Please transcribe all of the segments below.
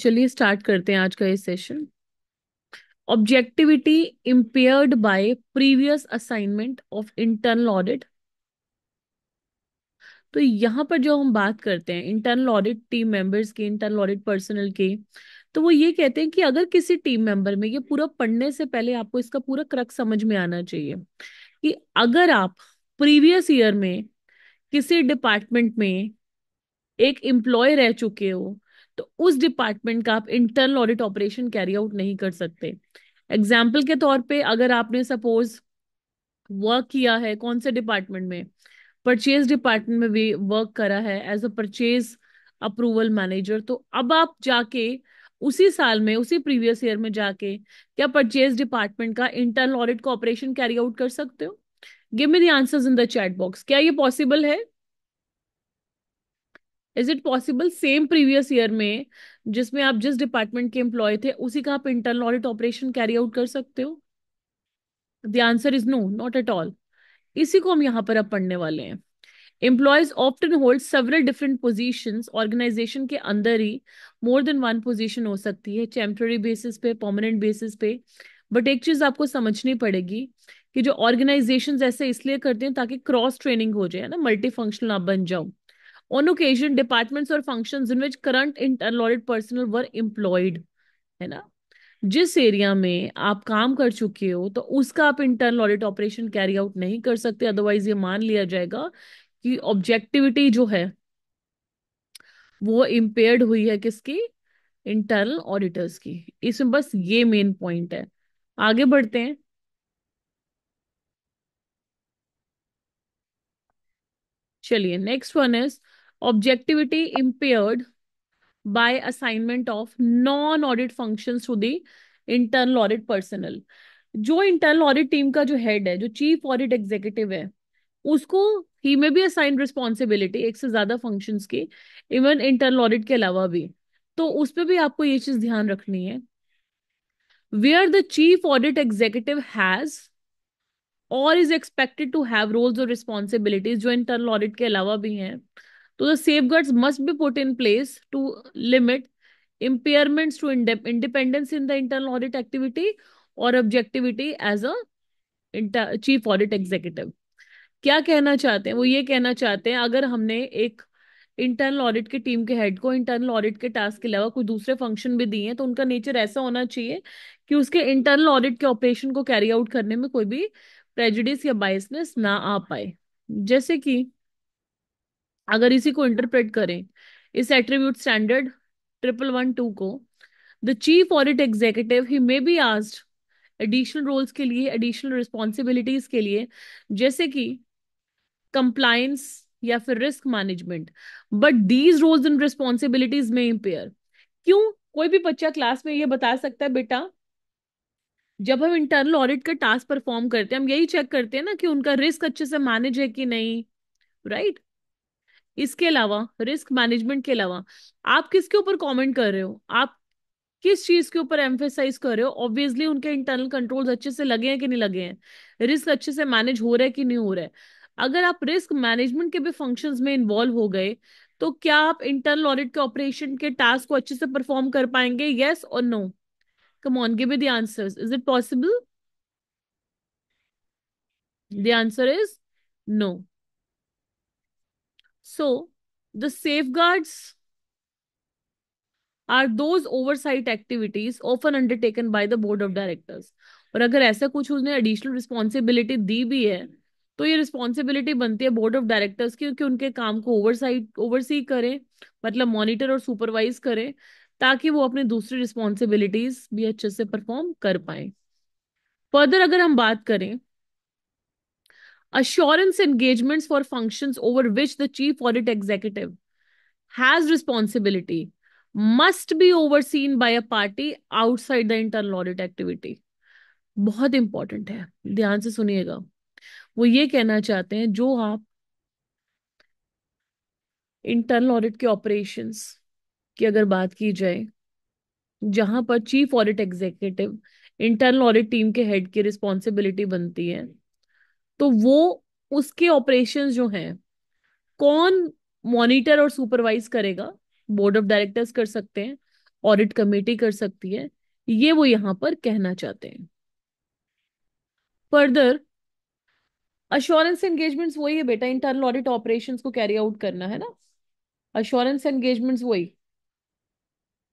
चलिए स्टार्ट करते हैं आज का ये session objectivity impaired by previous assignment of internal audit तो यहाँ पर जो हम बात करते हैं इंटरनल ऑडिट टीम मेंबर्स की इंटरनल ऑडिट पर्सनल की तो वो ये कहते हैं कि अगर किसी टीम मेंबर में ये पूरा पढ़ने से पहले आपको इसका पूरा क्रक समझ में आना चाहिए कि अगर आप प्रीवियस ईयर में किसी डिपार्टमेंट में एक एम्प्लॉय रह चुके हो तो उस डिपार्टमेंट का आप internal audit operation carry out नहीं कर सकते एग्जाम्पल के तौर पे अगर आपने सपोज वर्क किया है कौन से डिपार्टमेंट में परचेज डिपार्टमेंट में भी वर्क करा है as a purchase approval manager तो अब आप जाके उसी साल में उसी प्रीवियस ईयर में जाके क्या परचेज डिपार्टमेंट का इंटरनल ऑडिट का ऑपरेशन कैरी आउट कर सकते हो give me the answers in the chat box क्या ये पॉसिबल है is it possible same previous year में जिसमें आप जिस डिपार्टमेंट के एम्प्लॉय थे उसी का आप internal audit operation carry out कर सकते हो the answer is no not at all इसी को हम यहाँ पर अब पढ़ने वाले हैं employees often hold several different position organization के अंदर ही मोर देन वन पोजिशन हो सकती है टेम्प्ररी बेसिस पे परमानेंट बेसिस पे बट एक चीज आपको समझनी पड़ेगी कि जो ऑर्गेनाइजेशन ऐसे इसलिए करते हैं ताकि क्रॉस ट्रेनिंग हो जाए ना मल्टी फंक्शनल आप बन जाओ ऑन ओकेजन डिपार्टमेंट्स और function in which current current audit personnel were employed है ना जिस एरिया में आप काम कर चुके हो तो उसका आप internal audit operation carry out नहीं कर सकते अदरवाइज ये मान लिया जाएगा कि ऑब्जेक्टिविटी जो है वो इम्पेयर्ड हुई है किसकी इंटरनल ऑडिटर्स की इसमें बस ये मेन पॉइंट है आगे बढ़ते हैं चलिए next one is objectivity impaired by assignment of non audit functions to the internal audit personnel जो इंटरनल ऑडिट टीम का जो हेड है जो चीफ ऑडिट एग्जीक्यूटिव है उसको ही में भी असाइन रिस्पॉन्सिबिलिटी एक से ज्यादा फंक्शंस की इवन इंटरनल ऑडिट के अलावा भी तो उस पर भी आपको ये चीज ध्यान रखनी है where the chief audit executive has or is expected to have roles और रिस्पॉन्सिबिलिटीज जो इंटरनल ऑडिट के अलावा भी हैं तो the guard must be put in place to limit impairments to independence in the internal audit activity और objectivity as a chief audit executive क्या कहना चाहते हैं वो ये कहना चाहते हैं अगर हमने एक इंटरनल ऑडिट के टीम के हेड को इंटरनल ऑडिट के टास्क के अलावा कोई दूसरे फंक्शन भी दिए हैं तो उनका नेचर ऐसा होना चाहिए कि उसके इंटरनल ऑडिट के ऑपरेशन को कैरी आउट करने में कोई भी प्रेजिडिस या बाइसनेस ना आ पाए जैसे कि अगर इसी को इंटरप्रेट करें इस attribute standard triple one two को द चीफ ऑडिट एग्जीक्यूटिव ही may be asked additional roles के लिए एडिशनल रिस्पॉन्सिबिलिटीज के लिए जैसे कि कंप्लायंस या फिर risk management but these roles and responsibilities में इम्पेयर क्यों कोई भी बच्चा क्लास में ये बता सकता है बेटा जब हम इंटरनल ऑडिट का टास्क परफॉर्म करते हैं हम यही चेक करते हैं ना कि उनका रिस्क अच्छे से मैनेज है कि नहीं राइट इसके अलावा रिस्क मैनेजमेंट के अलावा आप किसके ऊपर कमेंट कर रहे हो आप किस चीज के ऊपर एम्फेसाइज कर रहे हो ऑब्वियसली उनके इंटरनल कंट्रोल्स अच्छे से लगे हैं कि नहीं लगे हैं रिस्क अच्छे से मैनेज हो रहा है कि नहीं हो रहा है अगर आप रिस्क मैनेजमेंट के भी फंक्शंस में इन्वॉल्व हो गए तो क्या आप इंटरनल ऑडिट के ऑपरेशन के टास्क को अच्छे से परफॉर्म कर पाएंगे येस और no come on give the answer is it possible the answer is no So the safeguards are those oversight activities often undertaken by the board of directors और अगर ऐसा कुछ उसने एडिशनल रिस्पॉन्सिबिलिटी दी भी है तो ये रिस्पॉन्सिबिलिटी बनती है बोर्ड ऑफ डायरेक्टर्स की क्योंकि उनके काम को ओवरसाइट ओवरसी करें मतलब मॉनिटर और सुपरवाइज करें ताकि वो अपनी दूसरी रिस्पॉन्सिबिलिटीज भी अच्छे से परफॉर्म कर पाए फर्दर अगर हम बात करें assurance engagements for functions over which the chief audit executive has responsibility must be overseen by a party outside the internal audit activity बहुत इंपॉर्टेंट है ध्यान से सुनिएगा वो ये कहना चाहते हैं जो आप इंटरनल ऑडिट के ऑपरेशंस की अगर बात की जाए जहां पर chief audit executive internal audit team के हेड की रिस्पॉन्सिबिलिटी बनती है तो वो उसके ऑपरेशंस जो हैं कौन मॉनिटर और सुपरवाइज करेगा बोर्ड ऑफ डायरेक्टर्स कर सकते हैं ऑडिट कमेटी कर सकती है ये वो यहां पर कहना चाहते हैं फर्दर अश्योरेंस एंगेजमेंट्स वही है बेटा इंटरनल ऑडिट ऑपरेशंस को कैरी आउट करना है ना अश्योरेंस एंगेजमेंट्स वही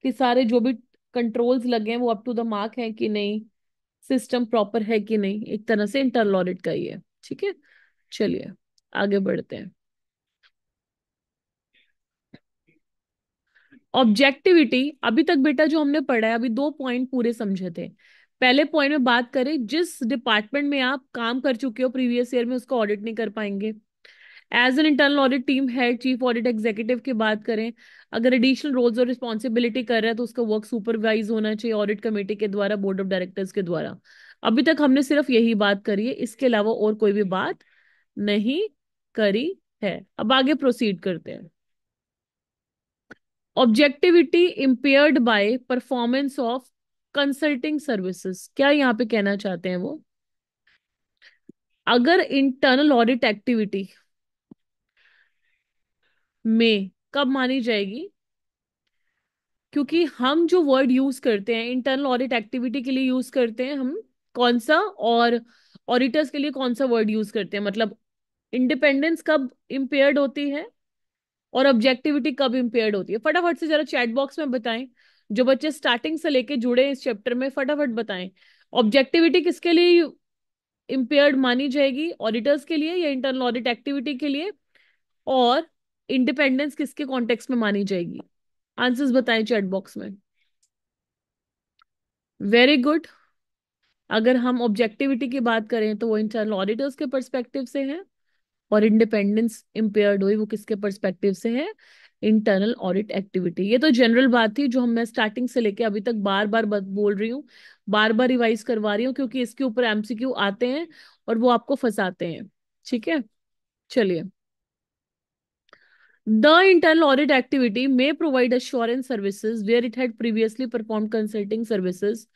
कि सारे जो भी कंट्रोल्स लगे हैं वो अप टू द मार्क है कि नहीं सिस्टम प्रॉपर है कि नहीं एक तरह से इंटरनल ऑडिट का ही है ठीक है चलिए आगे बढ़ते हैं ऑब्जेक्टिविटी अभी तक बेटा जो हमने पढ़ा है अभी दो पॉइंट पूरे समझे थे पहले पॉइंट में बात करें जिस डिपार्टमेंट में आप काम कर चुके हो प्रीवियस ईयर में उसको ऑडिट नहीं कर पाएंगे as an internal audit team head chief audit executive की बात करें अगर एडिशनल रोल्स और रिस्पॉन्सिबिलिटी कर रहा है तो उसका वर्क सुपरवाइज होना चाहिए ऑडिट कमेटी के द्वारा बोर्ड ऑफ डायरेक्टर्स के द्वारा अभी तक हमने सिर्फ यही बात करी है इसके अलावा और कोई भी बात नहीं करी है अब आगे प्रोसीड करते हैं objectivity impaired by performance of consulting services क्या यहाँ पे कहना चाहते हैं वो अगर इंटरनल ऑडिट एक्टिविटी में कब मानी जाएगी क्योंकि हम जो वर्ड यूज करते हैं इंटरनल ऑडिट एक्टिविटी के लिए यूज करते हैं हम कौन सा और ऑडिटर्स के लिए कौन सा वर्ड यूज करते हैं मतलब इंडिपेंडेंस कब इम्पेयर्ड होती है और ऑब्जेक्टिविटी कब इम्पेयर्ड होती है फटाफट से जरा चैट बॉक्स में बताएं जो बच्चे स्टार्टिंग से लेके जुड़े इस चैप्टर में फटाफट बताएं ऑब्जेक्टिविटी किसके लिए इम्पेयर्ड मानी जाएगी ऑडिटर्स के लिए या इंटरनल ऑडिट एक्टिविटी के लिए और इंडिपेंडेंस किसके कॉन्टेक्स में मानी जाएगी आंसर्स बताएं चैट बॉक्स में वेरी गुड अगर हम ऑब्जेक्टिविटी की बात करें तो वो इंटरनल ऑडिटर्स के परस्पेक्टिव से है और इंडिपेंडेंस इम्पेयर्ड हुई वो किसके परस्पेक्टिव से है इंटरनल ऑडिट एक्टिविटी ये तो जनरल बात थी जो हम मैं स्टार्टिंग से लेके अभी तक बार बार बोल रही हूँ बार बार रिवाइज करवा रही हूँ क्योंकि इसके ऊपर एमसीक्यू आते हैं और वो आपको फंसाते हैं ठीक है चलिए the internal audit activity may provide assurance services where it had previously perform consulting services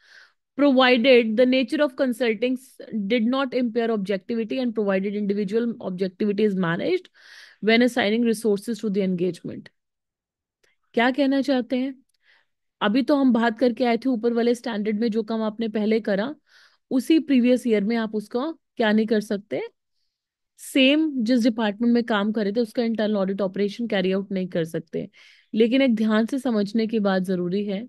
provided the nature of consulting did not impair objectivity and provided individual objectivity is managed when assigning resources to the engagement क्या कहना चाहते हैं अभी तो हम बात करके आए थे ऊपर वाले स्टैंडर्ड में जो काम आपने पहले करा उसी प्रीवियस ईयर में आप उसको क्या नहीं कर सकते सेम जिस डिपार्टमेंट में काम कर रहे थे उसका internal audit operation carry out नहीं कर सकते लेकिन एक ध्यान से समझने की बात जरूरी है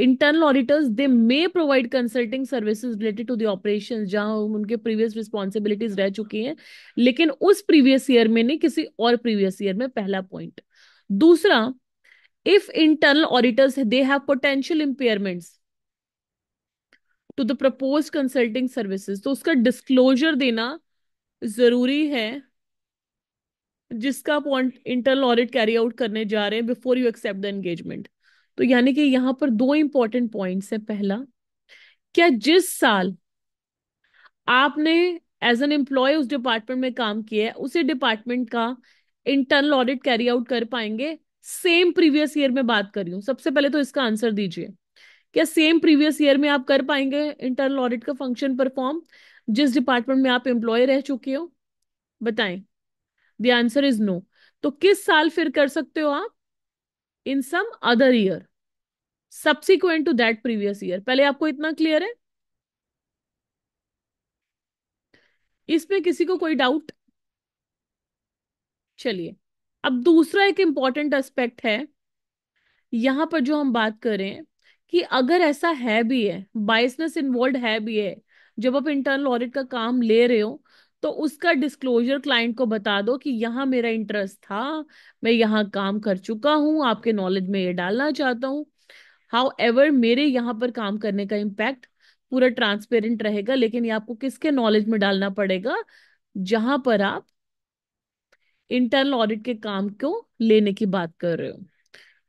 internal auditors they may provide consulting services related to the operation जहां उनके प्रीवियस रिस्पॉन्सिबिलिटीज रह चुकी हैं लेकिन उस प्रीवियस ईयर में नहीं किसी और प्रीवियस ईयर में पहला पॉइंट दूसरा if internal auditors they have potential impairments to the propose consulting services तो उसका डिस्क्लोजर देना जरूरी है जिसका point internal audit carry out करने जा रहे हैं before you accept the engagement तो यानी कि यहां पर दो इंपॉर्टेंट पॉइंट्स है पहला क्या जिस साल आपने एज एन एम्प्लॉय उस डिपार्टमेंट में काम किया है उसी डिपार्टमेंट का इंटरनल ऑडिट कैरी आउट कर पाएंगे सेम प्रीवियस ईयर में बात कर रही हूं सबसे पहले तो इसका आंसर दीजिए क्या सेम प्रीवियस ईयर में आप कर पाएंगे इंटरनल ऑडिट का फंक्शन परफॉर्म जिस डिपार्टमेंट में आप एम्प्लॉय रह चुके हो बताएं द आंसर इज नो तो किस साल फिर कर सकते हो आप in some other year subsequent to that previous year पहले आपको इतना क्लियर है इसमें किसी को कोई डाउट चलिए अब दूसरा एक इंपॉर्टेंट एस्पेक्ट है यहां पर जो हम बात करें कि अगर ऐसा है भी है बाइसनेस इन्वॉल्व है भी है जब आप इंटरनल ऑडिट का काम ले रहे हो तो उसका डिस्क्लोजर क्लाइंट को बता दो कि यहाँ मेरा इंटरेस्ट था मैं यहाँ काम कर चुका हूं आपके नॉलेज में ये डालना चाहता हूँ हाउ एवर मेरे यहाँ पर काम करने का इम्पैक्ट पूरा ट्रांसपेरेंट रहेगा लेकिन ये आपको किसके नॉलेज में डालना पड़ेगा जहां पर आप इंटरनल ऑडिट के काम को लेने की बात कर रहे हो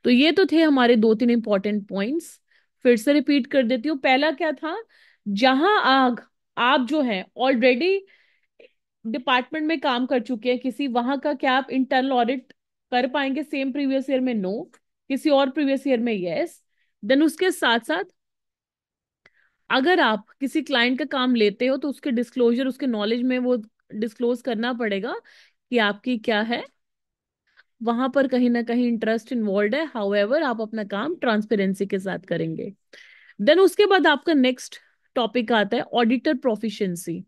तो ये तो थे हमारे दो तीन इंपॉर्टेंट पॉइंट्स फिर से रिपीट कर देती हूँ पहला क्या था जहां आग आप जो है ऑलरेडी डिपार्टमेंट में काम कर चुके हैं किसी वहां का क्या आप इंटरनल ऑडिट कर पाएंगे सेम प्रीवियस ईयर में नो no. किसी और प्रीवियस ईयर में यस yes. देन उसके साथ साथ अगर आप किसी क्लाइंट का काम लेते हो तो उसके डिस्क्लोजर उसके नॉलेज में वो डिस्क्लोज करना पड़ेगा कि आपकी क्या है वहां पर कहीं ना कहीं इंटरेस्ट इन्वॉल्व है हाउ आप अपना काम ट्रांसपेरेंसी के साथ करेंगे देन उसके बाद आपका नेक्स्ट टॉपिक आता है ऑडिटर प्रोफिशिएंसी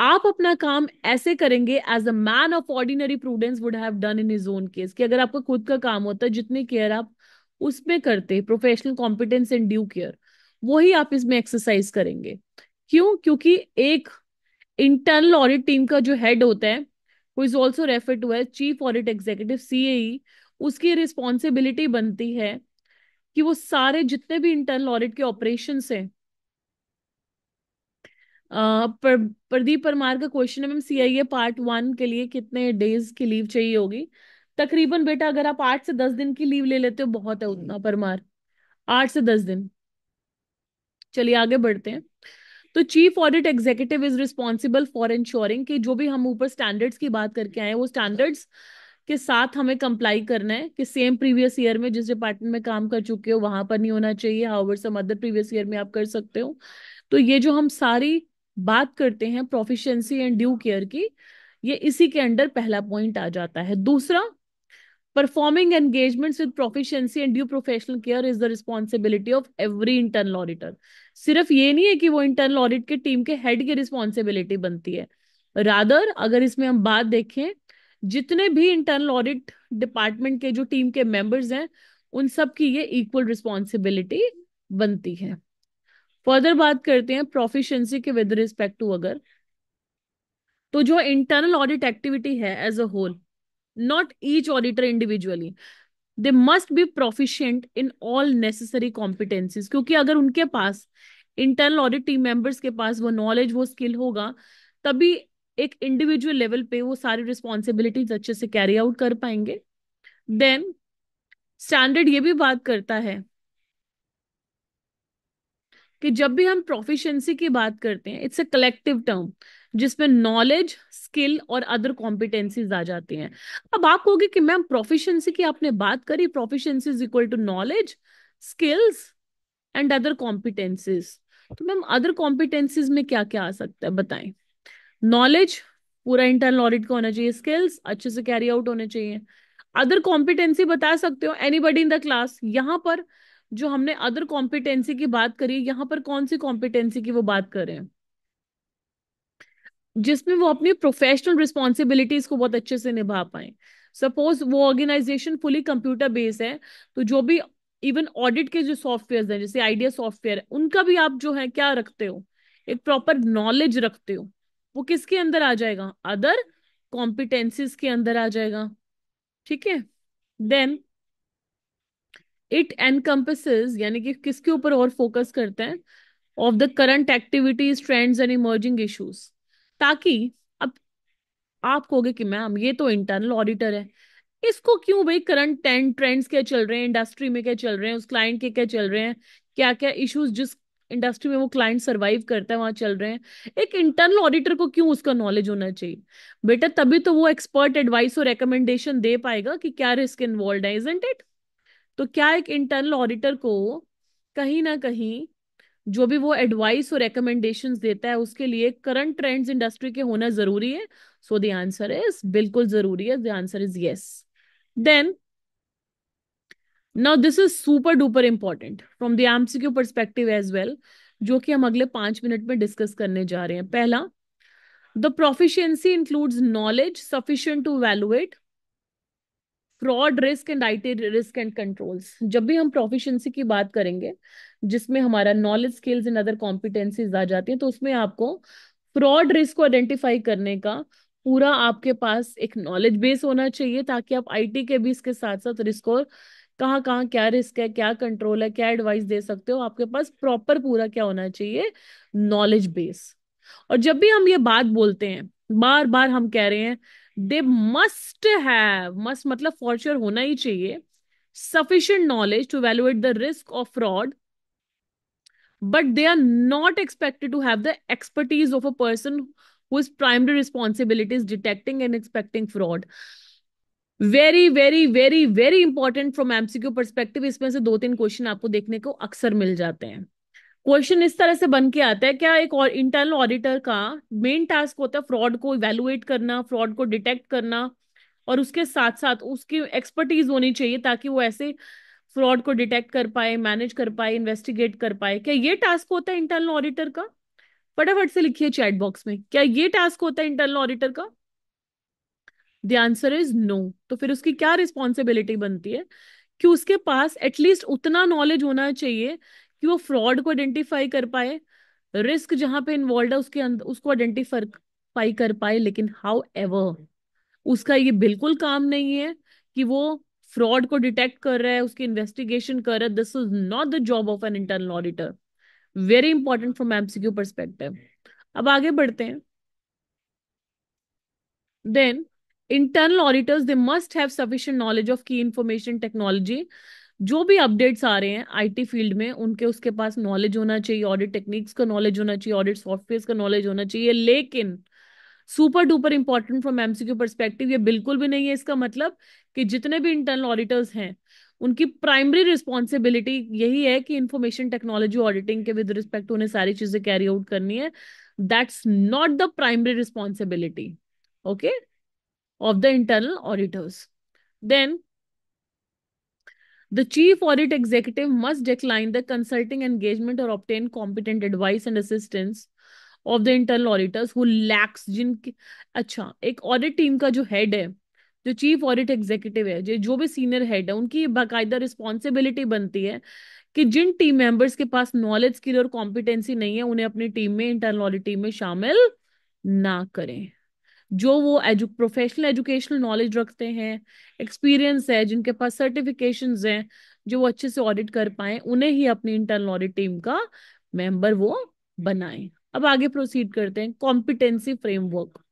आप अपना काम ऐसे करेंगे as a man of ordinary prudence would have done in his own case कि अगर आपका खुद का काम होता है जितनी केयर आप उसमें करते professional competence and due care वही आप इसमें एक्सरसाइज करेंगे क्यों क्योंकि एक इंटरनल ऑडिट टीम का जो हेड होता है वो is also refer to as chief audit executive C A उसकी रिस्पॉन्सिबिलिटी बनती है कि वो सारे जितने भी इंटरनल ऑडिट के ऑपरेशन है पर, प्रदीप परमार का क्वेश्चन है मैम सीआईए पार्ट वन के लिए कितने डेज की लीव चाहिए होगी तकरीबन बेटा अगर आप आठ से दस दिन की लीव ले लेते हो बहुत है उतना परमार आठ से दस दिन चलिए आगे बढ़ते हैं तो chief audit executive is responsible for ensuring कि जो भी हम ऊपर स्टैंडर्ड्स की बात करके आए वो स्टैंडर्ड्स के साथ हमें कंप्लाई करना है कि सेम प्रीवियस ईयर में जिस डिपार्टमेंट में काम कर चुके हो वहां पर नहीं होना चाहिए however some other previous year में आप कर सकते हो तो ये जो हम सारी बात करते हैं प्रोफिशंसी एंड ड्यू केयर की ये इसी के अंडर पहला पॉइंट आ जाता है दूसरा performing engagements with proficiency and due professional care is the responsibility of every internal auditor सिर्फ ये नहीं है कि वो इंटरनल ऑडिट के टीम के हेड की रिस्पॉन्सिबिलिटी बनती है रादर अगर इसमें हम बात देखें जितने भी इंटरनल ऑडिट डिपार्टमेंट के जो टीम के मेंबर्स हैं उन सब की ये इक्वल रिस्पॉन्सिबिलिटी बनती है फर्दर बात करते हैं प्रोफिशियंसी के विद रिस्पेक्ट टू अगर तो जो इंटरनल ऑडिट एक्टिविटी है as a whole not each auditor individually they must be proficient in all necessary competencies क्योंकि अगर उनके पास इंटरनल ऑडिट टीम मेंबर्स के पास वो नॉलेज वो स्किल होगा तभी एक इंडिविजुअल लेवल पे वो सारी रिस्पॉन्सिबिलिटीज अच्छे से कैरी आउट कर पाएंगे देन स्टैंडर्ड ये भी बात करता है कि जब भी हम प्रोफिशिएंसी की बात करते हैं इट्स अ कलेक्टिव टर्म जिसमें नॉलेज स्किल और अदर कॉम्पिटेंसीज आ जाती हैं अब आप कहोगे कि मैम प्रोफिशिएंसी की आपने बात करी proficiency is equal to knowledge skills and other competencies तो मैम अदर कॉम्पिटेंसीज में क्या क्या आ सकता है बताएं नॉलेज पूरा इंटरनल ऑडिट का होना चाहिए स्किल्स अच्छे से कैरी आउट होने चाहिए अदर कॉम्पिटेंसी बता सकते हो एनीबडी इन द क्लास यहाँ पर जो हमने अदर कॉम्पिटेंसी की बात करी यहाँ पर कौन सी कॉम्पिटेंसी की वो बात कर रहे हैं जिसमें वो अपनी प्रोफेशनल रिस्पॉन्सिबिलिटीज को बहुत अच्छे से निभा पाए सपोज वो ऑर्गेनाइजेशन फुली कंप्यूटर बेस्ड है तो जो भी इवन ऑडिट के जो सॉफ्टवेयर हैं जैसे आइडिया सॉफ्टवेयर है उनका भी आप जो है क्या रखते हो एक प्रॉपर नॉलेज रखते हो वो किसके अंदर आ जाएगा अदर कॉम्पिटेंसीज के अंदर आ जाएगा ठीक है देन इट एनकम्पसेस यानी कि किसके ऊपर और फोकस करते हैं of the current activities trends and emerging issues ताकि अब आप कहोगे कि मैम ये तो इंटरनल ऑडिटर है इसको क्यों भाई करंट टेन ट्रेंड्स क्या चल रहे हैं इंडस्ट्री में क्या चल रहे हैं उस क्लाइंट के क्या चल रहे हैं क्या क्या इश्यूज जिस इंडस्ट्री में वो क्लाइंट सरवाइव करता है वहां चल रहे हैं एक इंटरनल ऑडिटर को क्यों उसका नॉलेज होना चाहिए बेटा तभी तो वो एक्सपर्ट एडवाइस और रिकमेंडेशन दे पाएगा कि क्या रिस्क इन्वॉल्व है इज इट तो क्या एक इंटरनल ऑडिटर को कहीं ना कहीं जो भी वो एडवाइस और रिकमेंडेशन देता है उसके लिए करंट ट्रेंड्स इंडस्ट्री के होना जरूरी है सो द आंसर इज बिल्कुल जरूरी है the answer is yes then now this is super duper important from the MCQ perspective as well जो कि हम अगले पांच मिनट में डिस्कस करने जा रहे हैं पहला the proficiency includes knowledge sufficient to evaluate fraud risk and IT risk and controls जब भी हम प्रोफिशिएंसी की बात करेंगे जिसमें हमारा knowledge skills and other competencies आ जाती हैं तो उसमें आपको फ्रॉड रिस्क को आइडेंटिफाई करने का पूरा आपके पास एक नॉलेज बेस होना चाहिए ताकि आप आईटी के भी इसके साथ साथ रिस्क और कहाँ कहाँ क्या रिस्क है क्या कंट्रोल है क्या एडवाइस दे सकते हो आपके पास प्रॉपर पूरा क्या होना चाहिए नॉलेज बेस और जब भी हम ये बात बोलते हैं बार बार हम कह रहे हैं दे मस्ट हैव मस्ट मतलब फॉर श्योर होना ही चाहिए sufficient knowledge to evaluate the risk of fraud but they are not expected to have the expertise of a person whose primary responsibilities detecting and expecting fraud very very very very important from MCQ perspective इसमें से दो तीन question आपको देखने को अक्सर मिल जाते हैं क्वेश्चन इस तरह से बन के आता है क्या एक और इंटरनल ऑडिटर का मेन टास्क होता है फ्रॉड को इवेलुएट करना फ्रॉड को डिटेक्ट करना और उसके साथ साथ उसकी एक्सपर्टीज होनी चाहिए ताकि वो ऐसे फ्रॉड को डिटेक्ट कर पाए मैनेज कर पाए इन्वेस्टिगेट कर पाए क्या ये टास्क होता है इंटरनल ऑडिटर का फटाफट से लिखिए चैट बॉक्स में क्या ये टास्क होता है इंटरनल ऑडिटर का द आंसर इज नो तो फिर उसकी क्या रिस्पॉन्सिबिलिटी बनती है कि उसके पास एटलीस्ट उतना नॉलेज होना चाहिए कि वो फ्रॉड को आइडेंटिफाई कर पाए रिस्क जहां पे इन्वॉल्व है उसके अंदर उसको आइडेंटिफाई कर पाए लेकिन हाउ एवर उसका ये बिल्कुल काम नहीं है कि वो फ्रॉड को डिटेक्ट कर रहा है उसकी इन्वेस्टिगेशन कर रहा है this is not the job of an internal auditor very important from MCQ perspective अब आगे बढ़ते हैं then internal auditors they must have sufficient knowledge of key information technology जो भी अपडेट्स आ रहे हैं आईटी फील्ड में उनके उसके पास नॉलेज होना चाहिए ऑडिट टेक्निक्स का नॉलेज होना चाहिए ऑडिट सॉफ्टवेयर का नॉलेज होना चाहिए लेकिन super duper important from MCQ perspective ये बिल्कुल भी नहीं है इसका मतलब कि जितने भी इंटरनल ऑडिटर्स हैं उनकी प्राइमरी रिस्पॉन्सिबिलिटी यही है कि इंफॉर्मेशन टेक्नोलॉजी ऑडिटिंग के विद रिस्पेक्ट टू उन्हें सारी चीजें कैरी आउट करनी है that's not the primary responsibility okay of the internal auditors then The chief audit executive must decline the consulting engagement or obtain competent advice and assistance of the internal auditors who lacks जिनके अच्छा एक audit team का जो head है जो chief audit executive है जो जो भी सीनियर हेड है उनकी बाकायदा रिस्पॉन्सिबिलिटी बनती है कि जिन टीम मेंबर्स के पास नॉलेज स्किल और कॉम्पिटेंसी नहीं है उन्हें अपनी टीम में इंटरनल ऑडिट टीम में शामिल ना करें जो वो एजु प्रोफेशनल एजुकेशनल नॉलेज रखते हैं एक्सपीरियंस है जिनके पास सर्टिफिकेशन हैं जो वो अच्छे से ऑडिट कर पाए उन्हें ही अपनी इंटरनल ऑडिट टीम का मेंबर वो बनाए अब आगे प्रोसीड करते हैं कॉम्पिटेंसी फ्रेमवर्क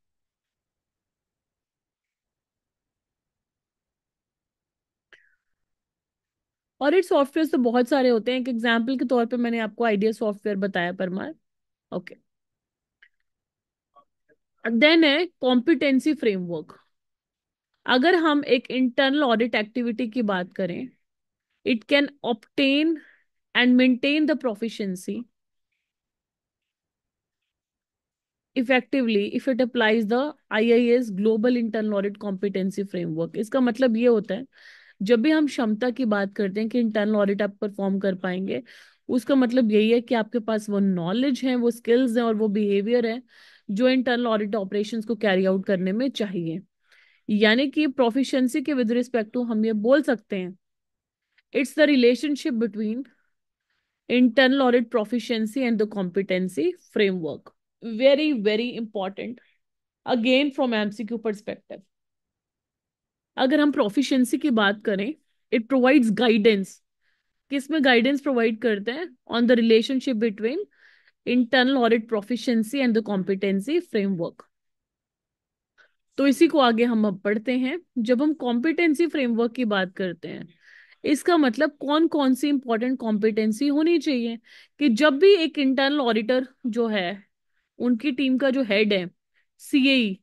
ऑडिट सॉफ्टवेयर तो बहुत सारे होते हैं एक एग्जाम्पल के तौर पे मैंने आपको आइडिया सॉफ्टवेयर बताया परमार ओके okay. देन है कॉम्पिटेंसी फ्रेमवर्क अगर हम एक इंटरनल ऑडिट एक्टिविटी की बात करें it can obtain and maintain the proficiency effectively if it applies the IIS global internal audit competency framework इसका मतलब ये होता है जब भी हम क्षमता की बात करते हैं कि इंटरनल ऑडिट आप परफॉर्म कर पाएंगे उसका मतलब यही है कि आपके पास वो नॉलेज है वो स्किल्स हैं और वो बिहेवियर है जो इंटरनल ऑडिट ऑपरेशंस को कैरी आउट करने में चाहिए यानी कि प्रोफिशिएंसी के विद रिस्पेक्ट टू हम ये बोल सकते हैं it's the relationship between internal audit proficiency and the competency framework very very important again from mcq perspective अगर हम प्रोफिशिएंसी की बात करें इट प्रोवाइड्स गाइडेंस किस में गाइडेंस प्रोवाइड करते हैं on the relationship between internal audit proficiency and the competency framework तो इसी को आगे हम अब पढ़ते हैं जब हम कॉम्पिटेंसी फ्रेमवर्क की बात करते हैं इसका मतलब कौन कौन सी इंपॉर्टेंट कॉम्पिटेंसी होनी चाहिए कि जब भी एक इंटरनल ऑडिटर जो है उनकी टीम का जो हेड है सीएई e,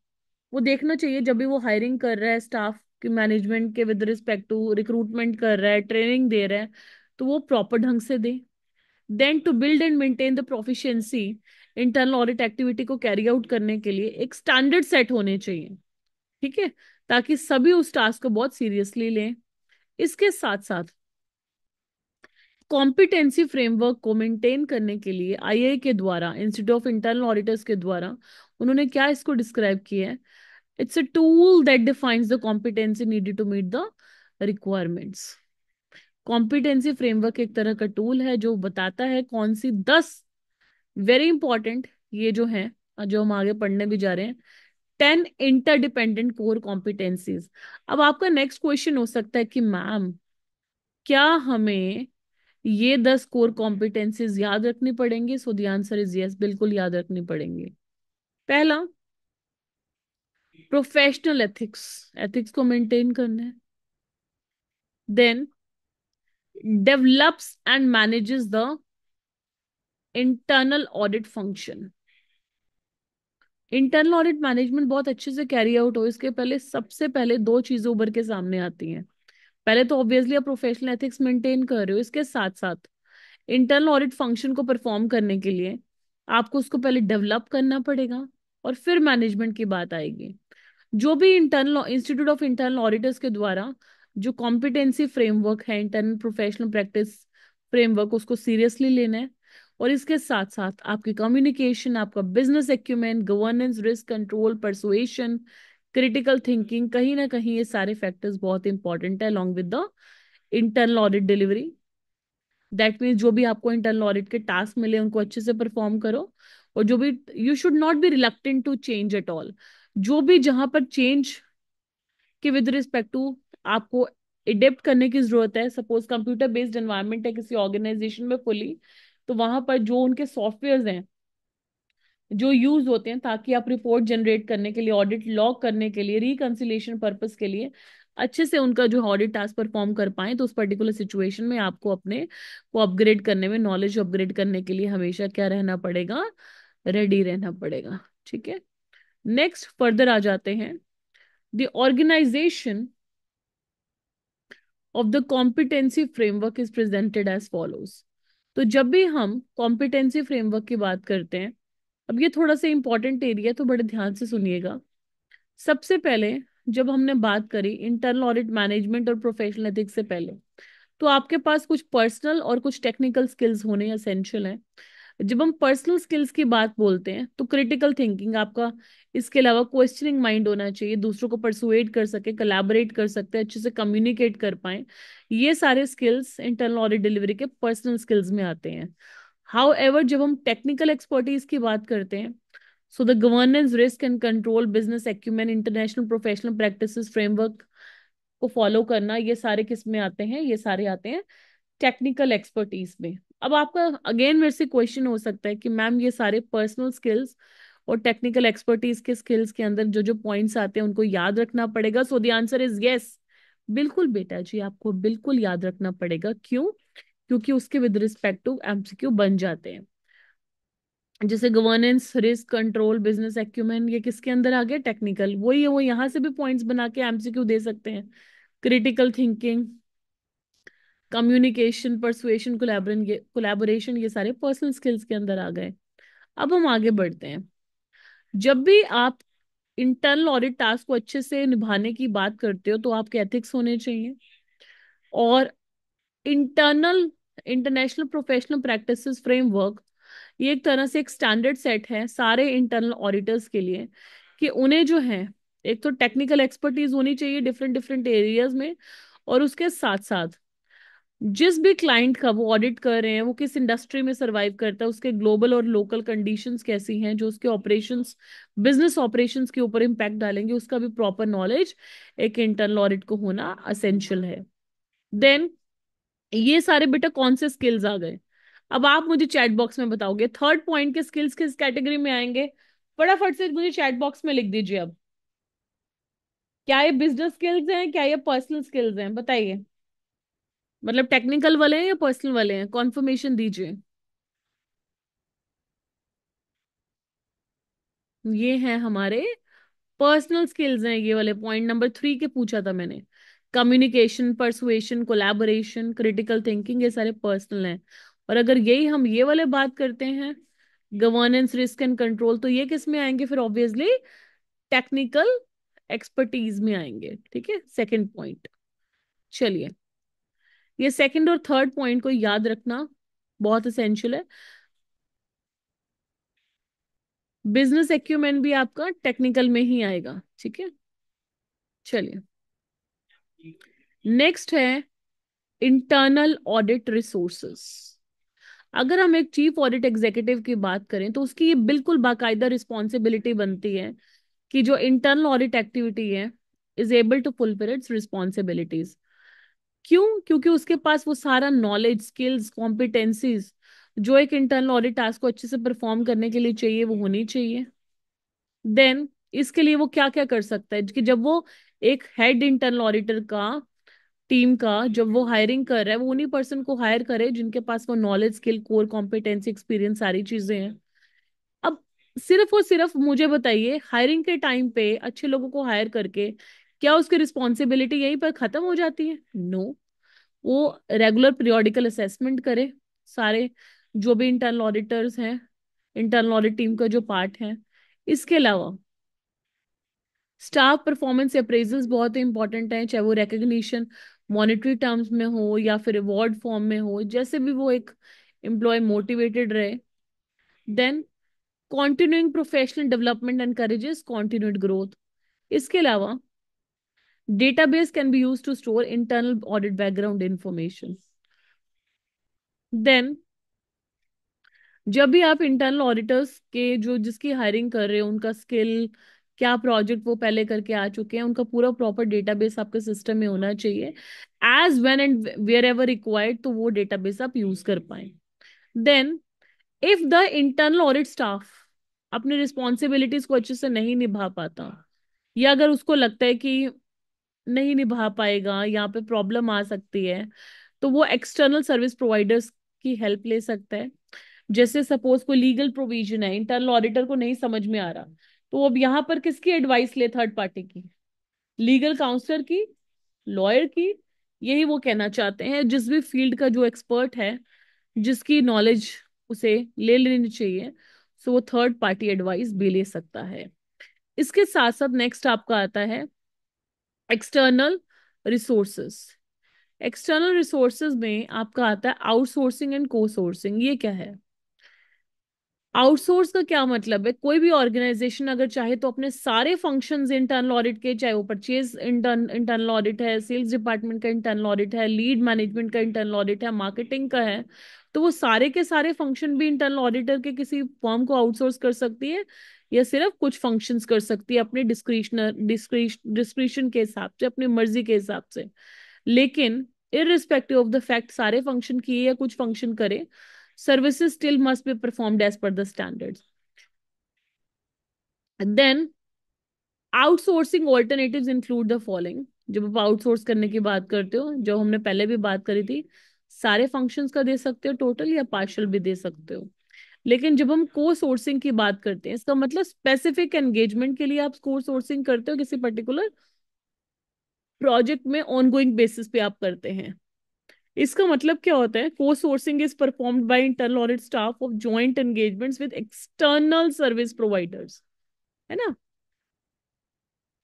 वो देखना चाहिए जब भी वो हायरिंग कर रहा है स्टाफ की मैनेजमेंट के विद रिस्पेक्ट टू रिक्रूटमेंट कर रहा है ट्रेनिंग दे रहा है तो वो प्रॉपर ढंग से दे then to build and maintain the proficiency internal audit activity को कैरी आउट करने के लिए एक स्टैंडर्ड सेट होने चाहिए ठीक है ताकि सभी उस टास्क को बहुत सीरियसली लें इसके साथ साथ कॉम्पिटेंसी फ्रेमवर्क को मेंटेन करने के लिए आईआई के द्वारा इंस्टीट्यूट ऑफ इंटरनल ऑडिटर्स के द्वारा उन्होंने क्या इसको डिस्क्राइब किया है it's a tool that defines the competency needed to meet the requirements competency framework एक तरह का टूल है जो बताता है कौन सी दस वेरी इंपॉर्टेंट ये जो है जो हम आगे पढ़ने भी जा रहे हैं टेन इंटरडिपेंडेंट कोर कॉम्पिटेंसीज अब आपका नेक्स्ट क्वेश्चन हो सकता है कि मैम क्या हमें ये दस कोर कॉम्पिटेंसीज याद रखनी पड़ेंगी so the answer is yes बिल्कुल याद रखनी पड़ेंगी पहला प्रोफेशनल एथिक्स एथिक्स को मेंटेन करना है then develops and manages the internal audit function internal audit management बहुत अच्छे से कैरी आउट हो इसके पहले सबसे पहले दो चीजें उभर के सामने आती हैं पहले तो ऑब्वियसली आप प्रोफेशनल एथिक्स मेंटेन कर रहे हो इसके साथ साथ इंटरनल ऑडिट फंक्शन को परफॉर्म करने के लिए आपको उसको पहले डेवलप करना पड़ेगा और फिर मैनेजमेंट की बात आएगी जो भी internal Institute of Internal auditors के द्वारा जो कॉम्पिटेंसी फ्रेमवर्क है इंटरनल प्रोफेशनल प्रैक्टिस फ्रेमवर्क उसको सीरियसली लेना है और इसके साथ साथ आपके कम्युनिकेशन आपका business acumen governance risk control persuasion critical thinking कहीं ना कहीं ये सारे फैक्टर्स बहुत इंपॉर्टेंट है along with the internal audit delivery that means जो भी आपको इंटरनल ऑडिट के टास्क मिले उनको अच्छे से परफॉर्म करो और जो भी you should not be reluctant to change at all जो भी जहां पर चेंज के विद रिस्पेक्ट टू आपको एडेप्ट करने की जरूरत है सपोज कंप्यूटर बेस्ड एनवायरमेंट है किसी ऑर्गेनाइजेशन में फुली तो वहां पर जो उनके सॉफ्टवेयर हैं जो यूज होते हैं ताकि आप रिपोर्ट जनरेट करने के लिए ऑडिट लॉग करने के लिए रिकन्सिलेशन पर्पज के लिए अच्छे से उनका जो ऑडिट टास्क परफॉर्म कर पाए तो उस पर्टिकुलर सिचुएशन में आपको अपने को अपग्रेड करने में नॉलेज अपग्रेड करने के लिए हमेशा क्या रहना पड़ेगा रेडी रहना पड़ेगा ठीक है नेक्स्ट फर्दर आ जाते हैं the organisation of the competency framework is presented as follows तो जब भी हम कॉम्पिटेंसी फ्रेमवर्क की बात करते हैं अब ये थोड़ा सा इंपॉर्टेंट एरिया है तो बड़े ध्यान से सुनिएगा सबसे पहले जब हमने बात करी इंटरनल ऑडिट मैनेजमेंट और प्रोफेशनल एथिक्स से पहले तो आपके पास कुछ पर्सनल और कुछ टेक्निकल स्किल्स होने असेंशियल हैं जब हम पर्सनल स्किल्स की बात बोलते हैं तो क्रिटिकल थिंकिंग आपका इसके अलावा क्वेश्चनिंग माइंड होना चाहिए दूसरों को परसुएट कर सके कलेबोरेट कर सकते अच्छे से कम्युनिकेट कर पाए ये सारे स्किल्स इंटरनल ऑडिट डिलीवरी के पर्सनल स्किल्स में आते हैं हाउ एवर जब हम टेक्निकल एक्सपर्टीज की बात करते हैं so the governance risk and control business acumen international professional practice framework को फॉलो करना ये सारे किस में आते हैं ये सारे आते हैं टेक्निकल एक्सपर्टीज में अब आपका अगेन मेरे से क्वेश्चन हो सकता है कि मैम ये सारे पर्सनल स्किल्स और टेक्निकल एक्सपर्टीज के स्किल्स के अंदर जो जो पॉइंट्स आते हैं उनको याद रखना पड़ेगा so the answer is yes बिल्कुल बेटा जी आपको बिल्कुल याद रखना पड़ेगा क्यों क्योंकि उसके विद रिस्पेक्ट टू एमसीक्यू बन जाते हैं जैसे governance risk control business acumen ये किसके अंदर आ गया टेक्निकल वही है वो यहाँ से भी पॉइंट्स बना के एमसीक्यू दे सकते हैं critical thinking communication persuasion collaboration ये सारे पर्सनल स्किल्स के अंदर आ गए अब हम आगे बढ़ते हैं जब भी आप इंटरनल ऑडिट टास्क को अच्छे से निभाने की बात करते हो तो आपके एथिक्स होने चाहिए और internal international professional practice framework ये एक तरह से एक स्टैंडर्ड सेट है सारे इंटरनल ऑडिटर्स के लिए कि उन्हें जो है एक तो टेक्निकल एक्सपर्टीज होनी चाहिए डिफरेंट डिफरेंट एरियाज में और उसके साथ साथ जिस भी क्लाइंट का वो ऑडिट कर रहे हैं वो किस इंडस्ट्री में सरवाइव करता है उसके ग्लोबल और लोकल कंडीशंस कैसी हैं जो उसके ऑपरेशंस बिजनेस ऑपरेशंस के ऊपर इम्पैक्ट डालेंगे उसका भी प्रॉपर नॉलेज एक इंटरनल ऑडिट को होना असेंशियल है देन ये सारे बेटा कौन से स्किल्स आ गए अब आप मुझे चैट बॉक्स में बताओगे थर्ड पॉइंट के स्किल्स किस कैटेगरी में आएंगे फटाफट से मुझे चैट बॉक्स में लिख दीजिए अब क्या ये बिजनेस स्किल्स हैं क्या ये पर्सनल स्किल्स हैं बताइए मतलब टेक्निकल वाले हैं या पर्सनल वाले हैं कॉन्फर्मेशन दीजिए ये हैं हमारे पर्सनल स्किल्स हैं ये वाले पॉइंट नंबर थ्री के पूछा था मैंने communication persuasion collaboration critical thinking ये सारे पर्सनल हैं और अगर यही हम ये वाले बात करते हैं गवर्नेंस रिस्क एंड कंट्रोल तो ये किस में आएंगे फिर ऑब्वियसली टेक्निकल एक्सपर्टीज में आएंगे ठीक है सेकेंड पॉइंट चलिए ये सेकंड और थर्ड पॉइंट को याद रखना बहुत असेंशियल है बिजनेस एक्यूमेंट भी आपका टेक्निकल में ही आएगा ठीक है चलिए नेक्स्ट है इंटरनल ऑडिट रिसोर्सेस अगर हम एक चीफ ऑडिट एग्जीक्यूटिव की बात करें तो उसकी ये बिल्कुल बाकायदा रिस्पॉन्सिबिलिटी बनती है कि जो इंटरनल ऑडिट एक्टिविटी है is able to fulfil its responsibilities क्यों क्योंकि उसके पास वो सारा नॉलेज स्किल्स कॉम्पिटेंसीज जो एक इंटरनल ऑडिट टास्क को अच्छे से परफॉर्म करने के लिए चाहिए वो होनी चाहिए देन इसके लिए वो क्या क्या कर सकता है कि जब वो एक हेड इंटरनल ऑडिटर का टीम का जब वो हायरिंग कर रहा है वो उन्हीं पर्सन को हायर करे जिनके पास वो knowledge skill core competency experience सारी चीजें हैं अब सिर्फ और सिर्फ मुझे बताइए हायरिंग के टाइम पे अच्छे लोगों को हायर करके क्या उसकी रिस्पॉन्सिबिलिटी यहीं पर खत्म हो जाती है नो no. वो रेगुलर पीरियोडिकल असेसमेंट करे सारे जो भी इंटरनल ऑडिटर्स हैं इंटरनल ऑडिट टीम का जो पार्ट है इसके अलावा स्टाफ परफॉर्मेंस अप्रेजल्स बहुत इंपॉर्टेंट है चाहे वो रिकग्निशन मॉनिटरी टर्म्स में हो या फिर अवार्ड फॉर्म में हो जैसे भी वो एक एम्प्लॉय मोटिवेटेड रहे then continuing professional development encourages continued growth इसके अलावा Database can be used to store internal audit background information. Then जब भी आप इंटरनल ऑडिटर्स के जो जिसकी हायरिंग कर रहे हो उनका स्किल क्या प्रोजेक्ट वो पहले करके आ चुके हैं उनका पूरा प्रॉपर डेटाबेस आपके सिस्टम में होना चाहिए as when and wherever required तो वो डेटाबेस आप यूज कर पाए then if the internal audit staff अपनी रिस्पॉन्सिबिलिटीज को अच्छे से नहीं निभा पाता या अगर उसको लगता है कि नहीं निभा पाएगा यहाँ पे प्रॉब्लम आ सकती है तो वो एक्सटर्नल सर्विस प्रोवाइडर्स की हेल्प ले सकता है जैसे सपोज कोई लीगल प्रोविजन है इंटरनल ऑडिटर को नहीं समझ में आ रहा तो अब यहाँ पर किसकी एडवाइस ले थर्ड पार्टी की लीगल काउंसलर की लॉयर की यही वो कहना चाहते हैं जिस भी फील्ड का जो एक्सपर्ट है जिसकी नॉलेज उसे ले लेनी चाहिए सो वो थर्ड पार्टी एडवाइस भी ले सकता है इसके साथ साथ नेक्स्ट आपका आता है एक्सटर्नल रिसोर्सेस एक्सटर्नल रिसोर्सेज में आपका आता है आउटसोर्सिंग एंड को सोर्सिंग ये क्या है आउटसोर्स का क्या मतलब है कोई भी ऑर्गेनाइजेशन अगर चाहे तो अपने सारे फंक्शंस इंटरनल ऑडिट के चाहे वो परचेज इंटरनल ऑडिट है सेल्स डिपार्टमेंट का इंटरनल ऑडिट है लीड मैनेजमेंट का इंटरनल ऑडिट है मार्केटिंग का है तो वो सारे के सारे फंक्शन भी इंटरनल ऑडिटर के किसी फॉर्म को आउटसोर्स कर सकती है या सिर्फ कुछ फंक्शन कर सकती है अपने डिस्क्रिशनर डिस्क्रिप्शन के हिसाब से अपनी मर्जी के हिसाब से लेकिन इरिस्पेक्टिव ऑफ द फैक्ट सारे फंक्शन किए या कुछ फंक्शन करे services still must be performed as per the standards and then outsourcing alternative include the following जब आप आउटसोर्स करने की बात करते हो जो हमने पहले भी बात करी थी सारे फंक्शंस का दे सकते हो टोटल या पार्शल भी दे सकते हो लेकिन जब हम को सोर्सिंग की बात करते हैं इसका मतलब स्पेसिफिक एंगेजमेंट के लिए आप को सोर्सिंग करते हो किसी पर्टिकुलर प्रोजेक्ट में ऑनगोइंग बेसिस पे आप करते हैं इसका मतलब क्या होता है co-sourcing is performed by internal audit staff of joint engagements with external service providers है ना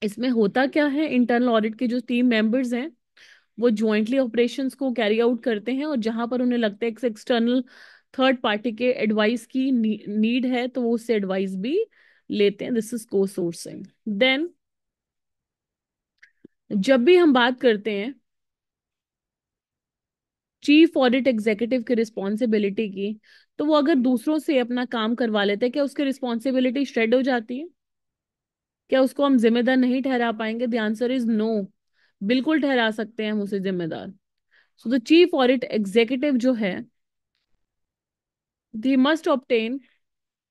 इसमें होता क्या है इंटरनल ऑडिट के जो टीम मेंबर्स हैं वो ज्वाइंटली ऑपरेशंस को कैरी आउट करते हैं और जहां पर उन्हें लगता है एक्सटर्नल थर्ड पार्टी के एडवाइस की नीड है तो वो उससे एडवाइस भी लेते हैं this is co-sourcing then जब भी हम बात करते हैं चीफ ऑडिट एग्जीक्यूटिव की रिस्पॉन्सिबिलिटी की तो वो अगर दूसरों से अपना काम करवा लेते हैं क्या उसकी रिस्पॉन्सिबिलिटी श्रेड हो जाती है क्या उसको हम जिम्मेदार नहीं ठहरा पाएंगे द आंसर इज नो बिल्कुल ठहरा सकते हैं हम उसे जिम्मेदार so the chief audit executive जो है the must obtain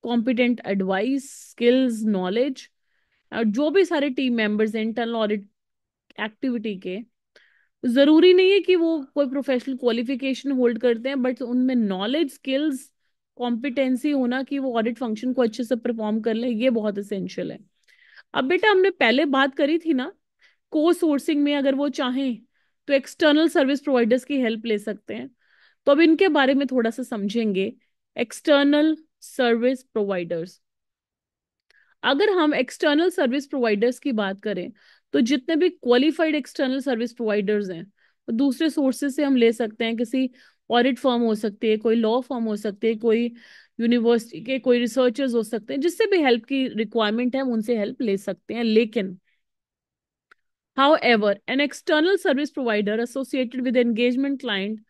competent advice skills knowledge और जो भी सारे team members internal audit activity के जरूरी नहीं है कि वो कोई प्रोफेशनल क्वालिफिकेशन होल्ड करते हैं बट उनमें नॉलेज स्किल्स कॉम्पिटेंसी होना कि वो ऑडिट फंक्शन को अच्छे से परफॉर्म कर ले ये बहुत असेंशियल है अब बेटा हमने पहले बात करी थी ना को सोर्सिंग में अगर वो चाहें तो एक्सटर्नल सर्विस प्रोवाइडर्स की हेल्प ले सकते हैं तो अब इनके बारे में थोड़ा सा समझेंगे एक्सटर्नल सर्विस प्रोवाइडर्स अगर हम एक्सटर्नल सर्विस प्रोवाइडर्स की बात करें तो जितने भी क्वालिफाइड एक्सटर्नल सर्विस प्रोवाइडर्स हैं तो दूसरे सोर्सेज से हम ले सकते हैं किसी ऑडिट फर्म हो सकती है कोई लॉ फर्म हो सकती है कोई यूनिवर्सिटी के कोई रिसर्चर्स हो सकते हैं जिससे भी हेल्प की रिक्वायरमेंट है हम उनसे हेल्प ले सकते हैं लेकिन however an external service provider associated with engagement client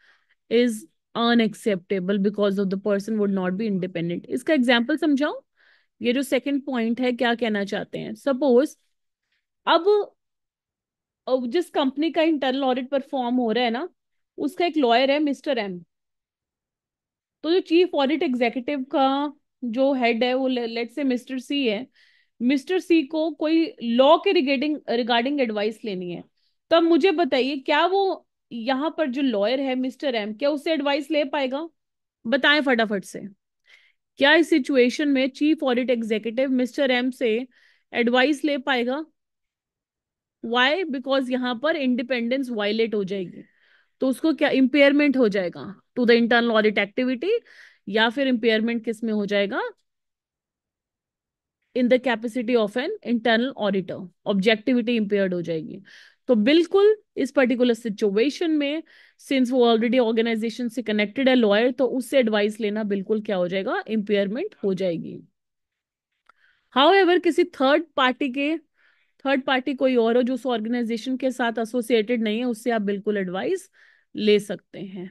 is unacceptable because of the person would not be independent इसका एग्जाम्पल समझाओ ये जो सेकेंड पॉइंट है क्या कहना चाहते हैं सपोज अब जिस कंपनी का इंटरनल ऑडिट परफॉर्म हो रहा है ना उसका एक लॉयर है मिस्टर एम तो जो चीफ ऑडिट एग्जीक्यूटिव का जो हेड है वो लेट से मिस्टर सी है मिस्टर सी को कोई लॉ के रिगार्डिंग रिगार्डिंग एडवाइस लेनी है तब तो मुझे बताइए क्या वो यहाँ पर जो लॉयर है मिस्टर एम क्या उससे एडवाइस ले पाएगा बताएं फटाफट से क्या इस सिचुएशन में chief audit executive mister M से एडवाइस ले पाएगा वाई बिकॉज यहाँ पर इंडिपेंडेंस वायलेट हो जाएगी तो उसको क्या इम्पेयरमेंट हो जाएगा to the internal audit activity या फिर इम्पेयरमेंट किस में हो जाएगा in the capacity of an internal auditor objectivity impaired हो जाएगी तो बिल्कुल इस पर्टिकुलर सिचुएशन में सिंस वो ऑलरेडी ऑर्गेनाइजेशन से कनेक्टेड है लॉयर तो उससे एडवाइस लेना बिल्कुल क्या हो जाएगा इम्पेयरमेंट हो जाएगी हाउ एवर किसी थर्ड पार्टी के थर्ड पार्टी कोई और हो जो उस ऑर्गेनाइजेशन के साथ एसोसिएटेड नहीं है उससे आप बिल्कुल एडवाइस ले सकते हैं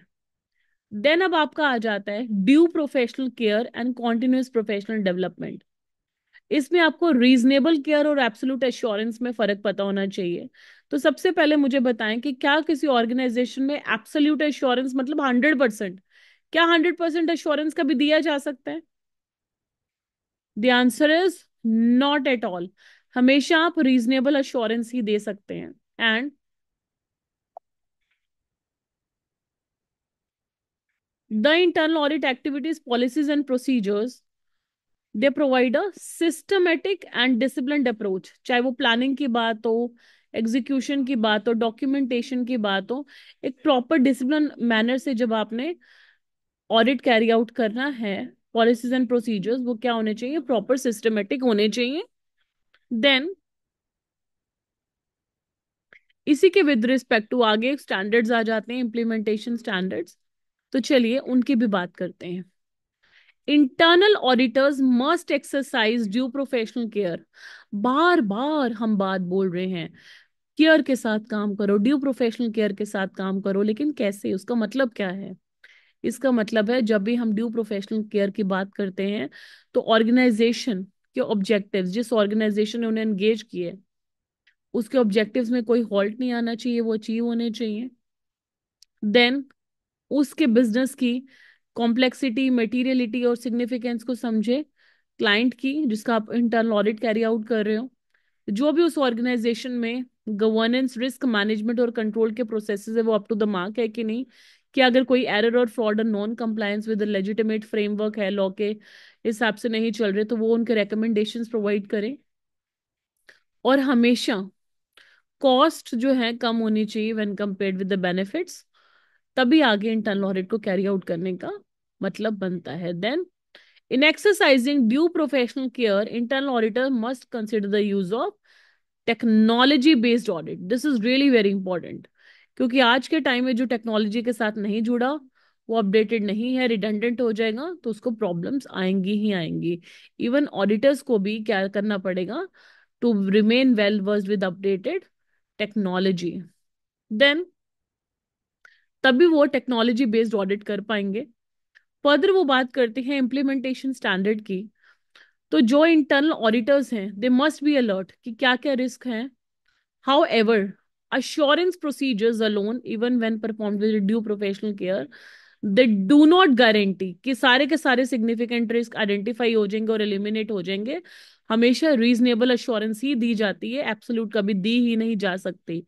देन अब आपका आ जाता है due professional care and continuous professional development इसमें आपको रीजनेबल केयर और एब्सोल्यूट एश्योरेंस में फर्क पता होना चाहिए तो सबसे पहले मुझे बताएं कि क्या किसी ऑर्गेनाइजेशन में एब्सोल्यूट एश्योरेंस मतलब हंड्रेड परसेंट क्या हंड्रेड परसेंट एश्योरेंस का भी दिया जा सकता है the answer is not at all हमेशा आप रीजनेबल अश्योरेंस ही दे सकते हैं and the internal audit activities policies and procedures they provide a systematic and discipline approach चाहे वो प्लानिंग की बात हो एग्जीक्यूशन की बात हो डॉक्यूमेंटेशन की बात हो एक प्रॉपर डिसिप्लिन मैनर से जब आपने ऑडिट कैरी आउट करना है पॉलिसीज एंड प्रोसीजर्स वो क्या होने चाहिए प्रॉपर सिस्टमेटिक होने चाहिए देन इसी के विद रिस्पेक्ट टू आगे स्टैंडर्ड्स आ जाते हैं इम्प्लीमेंटेशन स्टैंडर्ड्स तो चलिए उनकी भी बात करते हैं internal auditors must exercise due professional care बार बार हम बात बोल रहे हैं केयर के साथ काम करो ड्यू प्रोफेशनल केयर के साथ काम करो लेकिन कैसे उसका मतलब क्या है इसका मतलब है जब भी हम ड्यू प्रोफेशनल केयर की बात करते हैं तो ऑर्गेनाइजेशन के ऑब्जेक्टिव जिस ऑर्गेनाइजेशन ने उन्हें एंगेज किए उसके ऑब्जेक्टिव में कोई हॉल्ट नहीं आना चाहिए वो अचीव होने चाहिए देन उसके बिजनेस की कॉम्प्लेक्सिटी मटीरियलिटी और सिग्निफिकेंस को समझे क्लाइंट की जिसका आप इंटरनल ऑडिट कैरी आउट कर रहे हो जो भी उस ऑर्गेनाइजेशन में गवर्नेंस रिस्क मैनेजमेंट और कंट्रोल के प्रोसेस है वो अप टू द मार्क है कि नहीं कि अगर कोई एरर और फ्रॉड और non compliance with legitimate framework है लॉ के हिसाब से नहीं चल रहे तो वो उनके रिकमेंडेशन प्रोवाइड करें और हमेशा कॉस्ट जो है कम होनी चाहिए when compared with the benefits तभी आगे इंटरनल ऑडिट को कैरी आउट करने का मतलब बनता है then in exercising due professional care internal auditor must consider the use of technology based audit this is really very important क्योंकि आज के टाइम में जो टेक्नोलॉजी के साथ नहीं जुड़ा वो अपडेटेड नहीं है रिडंडेंट हो जाएगा तो उसको प्रॉब्लम्स आएंगी ही आएंगी इवन ऑडिटर्स को भी क्या करना पड़ेगा to remain well versed with updated technology then तभी वो टेक्नोलॉजी बेस्ड ऑडिट कर पाएंगे फर्दर वो बात करते हैं इम्प्लीमेंटेशन स्टैंडर्ड की तो जो इंटरनल ऑडिटर्स हैं दे मस्ट बी अलर्ट कि क्या क्या रिस्क हैं however assurance procedures alone even when perform with due professional care they do not guarantee कि सारे के सारे सिग्निफिकेंट रिस्क आइडेंटिफाई हो जाएंगे और एलिमिनेट हो जाएंगे हमेशा रीजनेबल अश्योरेंस ही दी जाती है एब्सोल्यूट कभी दी ही नहीं जा सकती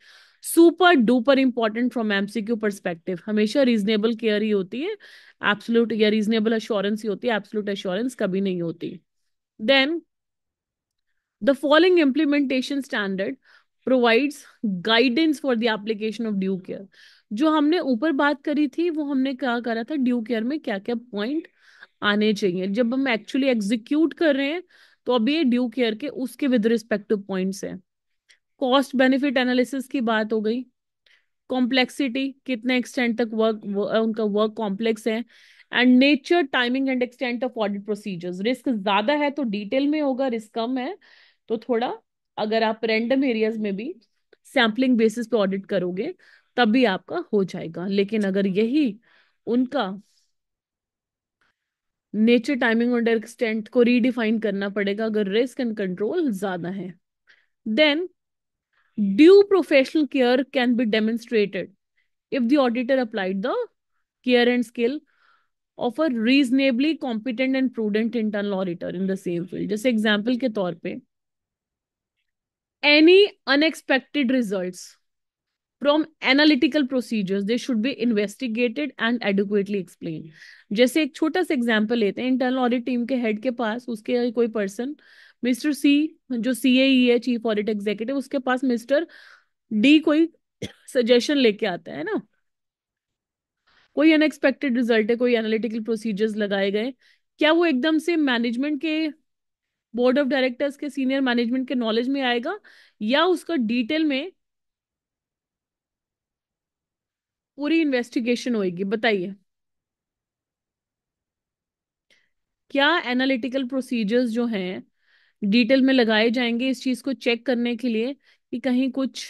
super duper important from MCQ perspective हमेशा रीजनेबल केयर ही होती है एब्सोल्यूट या रीजनेबल अश्योरेंस ही होती है एब्सोल्यूट अश्योरेंस कभी नहीं होती then the following implementation standard provides guidance for the application of due care जो हमने ऊपर बात करी थी वो हमने क्या करा था ड्यू केयर में क्या क्या पॉइंट आने चाहिए जब हम एक्चुअली एग्जीक्यूट कर रहे हैं तो अभी ये ड्यू केयर के उसके विद रिस्पेक्ट पॉइंट्स हैं कॉस्ट बेनिफिट एनालिसिस की बात हो गई कॉम्प्लेक्सिटी कितने एक्सटेंट तक वर्क उनका वर्क कॉम्प्लेक्स है and nature timing and extent of audit procedures risk ज्यादा है तो डिटेल में होगा रिस्क कम है तो थोड़ा अगर आप रेंडम एरियाज में भी सैम्पलिंग बेसिस पे ऑडिट करोगे तब भी आपका हो जाएगा लेकिन अगर यही उनका नेचर टाइमिंग और एक्सटेंट को रीडिफाइन करना पड़ेगा अगर रिस्क एंड कंट्रोल ज्यादा है then due professional care can be demonstrated if the auditor applied the care and skill of a reasonably competent and prudent internal auditor in the same field जैसे example के तौर पर any unexpected result from analytical procedures they should be investigated and adequately explain जैसे एक छोटा सा example लेते हैं इंटरनल ऑडिट टीम के हेड के पास उसके कोई पर्सन मिस्टर सी जो सी ए e है चीफ ऑडिट एग्जीक्यूटिव उसके पास मिस्टर डी कोई सजेशन लेके आता है ना कोई अनएक्सपेक्टेड रिजल्ट है कोई एनालिटिकल प्रोसीजर्स लगाए गए क्या वो एकदम से मैनेजमेंट के बोर्ड ऑफ डायरेक्टर्स के सीनियर मैनेजमेंट के नॉलेज में आएगा या उसका डिटेल में पूरी इन्वेस्टिगेशन होगी बताइए क्या एनालिटिकल प्रोसीजर्स जो हैं डिटेल में लगाए जाएंगे इस चीज को चेक करने के लिए कि कहीं कुछ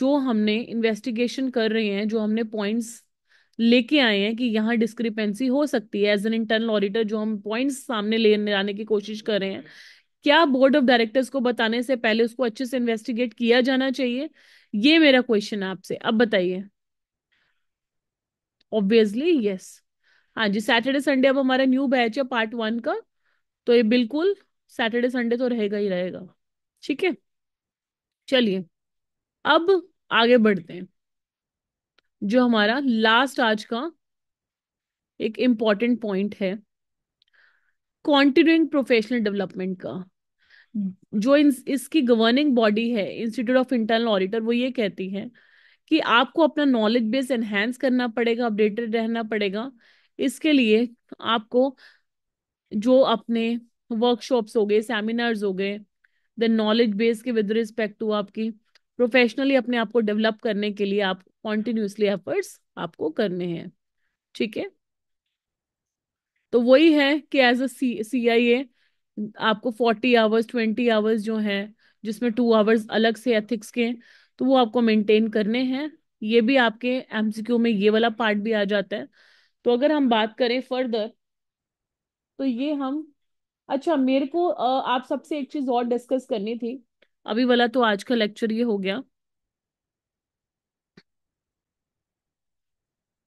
जो हमने इन्वेस्टिगेशन कर रहे हैं जो हमने पॉइंट्स लेके आए हैं कि यहाँ डिस्क्रिपेंसी हो सकती है एज एन इंटरनल ऑडिटर जो हम पॉइंट्स सामने लेने आने की कोशिश कर रहे हैं क्या बोर्ड ऑफ डायरेक्टर्स को बताने से पहले उसको अच्छे से इन्वेस्टिगेट किया जाना चाहिए ये मेरा क्वेश्चन है आपसे अब बताइए ऑब्वियसली यस हाँ जी सैटरडे संडे अब हमारा न्यू बैच है पार्ट वन का तो ये बिल्कुल सैटरडे संडे तो रहेगा ही रहेगा ठीक है चलिए अब आगे बढ़ते हैं जो हमारा लास्ट आज का एक इम्पॉर्टेंट पॉइंट है कॉन्टिन्यूइंग प्रोफेशनल डेवलपमेंट का जो इस, इसकी गवर्निंग बॉडी है इंस्टीट्यूट ऑफ इंटरनल ऑडिटर वो ये कहती है कि आपको अपना नॉलेज बेस एनहेंस करना पड़ेगा अपडेटेड रहना पड़ेगा इसके लिए आपको जो अपने वर्कशॉप्स हो गए सेमिनार्स हो गए देन नॉलेज बेस के विद रिस्पेक्ट टू आपकी प्रोफेशनली अपने आप को डेवलप करने के लिए आप कॉन्टिन्यूसली एफर्ट्स आपको करने हैं ठीक है तो वही है कि एज अ सी आई ए आपको फोर्टी आवर्स ट्वेंटी आवर्स जो है जिसमें टू आवर्स अलग से एथिक्स के तो वो आपको मेंटेन करने हैं ये भी आपके एमसीक्यू में ये वाला पार्ट भी आ जाता है तो अगर हम बात करें फर्दर तो ये हम अच्छा मेरे को आप सबसे एक चीज और डिस्कस करनी थी अभी वाला तो आज का लेक्चर ये हो गया